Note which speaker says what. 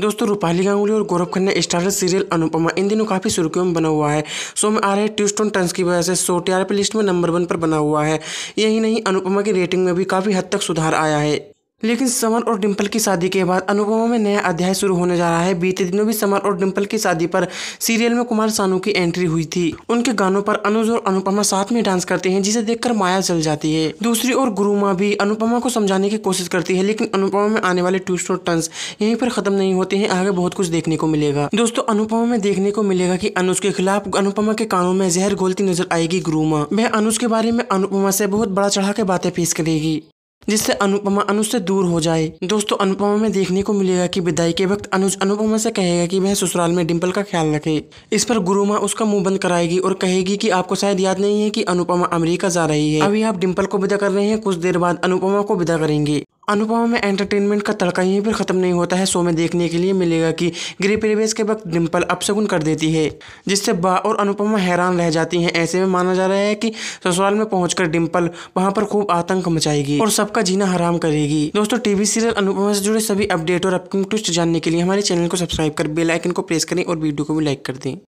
Speaker 1: दोस्तों रूपाली गांगुली और Gaurav Khanna star serial Anupamaa इन दिनों काफ़ी सुर्खियों में बना हुआ है शो में आ रहे ट्यूस्टोन और टर्न्स की वजह से शो टी लिस्ट में नंबर वन पर बना हुआ है यही नहीं अनुपमा की रेटिंग में भी काफ़ी हद तक सुधार आया है लेकिन समर और डिम्पल की शादी के बाद अनुपमा में नया अध्याय शुरू होने जा रहा है बीते दिनों भी समर और डिम्पल की शादी पर सीरियल में कुमार सानू की एंट्री हुई थी उनके गानों पर अनुज और अनुपमा साथ में डांस करते हैं जिसे देखकर माया जल जाती है दूसरी ओर गुरुमा भी अनुपमा को समझाने की कोशिश करती है लेकिन अनुपमा में आने वाले ट्विस्ट और टर्न यहीं पर खत्म नहीं होते हैं आगे बहुत कुछ देखने को मिलेगा दोस्तों अनुपमा में देखने को मिलेगा की अनुज के खिलाफ अनुपमा के कानों में जहर घोलती नजर आएगी गुरुमा वह अनुज के बारे में अनुपमा से बहुत बड़ा चढ़ा के बातें पेश करेगी जिससे अनुपमा अनुज से दूर हो जाए दोस्तों अनुपमा में देखने को मिलेगा कि विदाई के वक्त अनुज अनुपमा से कहेगा कि वह ससुराल में डिम्पल का ख्याल रखे इस पर गुरु माँ उसका मुंह बंद कराएगी और कहेगी कि आपको शायद याद नहीं है कि अनुपमा अमेरिका जा रही है अभी आप डिम्पल को विदा कर रहे हैं कुछ देर बाद अनुपमा को विदा करेंगे अनुपमा में एंटरटेनमेंट का तड़का यहीं पर ख़त्म नहीं होता है शो में देखने के लिए मिलेगा कि गृह प्रवेश के वक्त डिम्पल अपशगुन कर देती है जिससे बा और अनुपमा हैरान रह जाती हैं ऐसे में माना जा रहा है कि ससुराल में पहुंचकर डिम्पल वहां पर खूब आतंक मचाएगी और सबका जीना हराम करेगी दोस्तों टीवी सीरियल अनुपमा से जुड़े सभी अपडेट और अपकिंग ट्विस्ट जानने के लिए हमारे चैनल को सब्सक्राइब कर बेलाइकन को प्रेस करें और वीडियो को भी लाइक कर दें